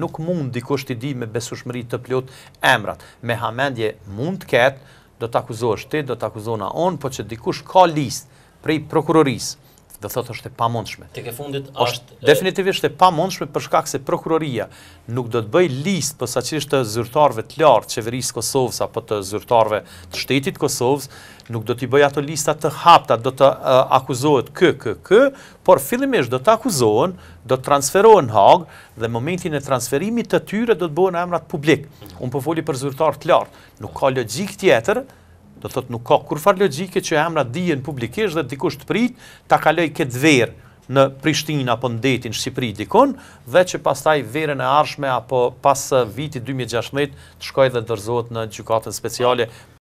nuk mund dikush të di me besueshmëri të plot emrat. Me hamendje mund të ketë, do të akuzosh ti, do të akuzon na on, por që dikush ka listë prej prokurorisë dhe thot është e pamundshme. Tek e fundit është definitivisht e pamundshme për shkak se prokuroria nuk do të bëj listë posaçërisht të zyrtarëve të lartë të qeverisë Kosovës apo të zyrtarëve të shtetit Kosovës, nuk do t'i bëj ato lista të hapta, do të uh, akuzohet kë, kë, kë, por fillimisht do të akuzohen, do të transferohen në Hagë dhe momentin e transferimit të tyre do të bëhen emrat publik. Unë po foli për zyrtar të lartë. Nuk ka logjik tjetër do thot nuk ka kurfar logjike që emrat dijen publikisht dhe dikush të prit ta kaloj këtë verë në Prishtinë apo në detin Shqipëri dikon dhe që pastaj verën e arshme apo pas uh, vitit 2016 të shkoj dhe dërzot në gjukatën speciale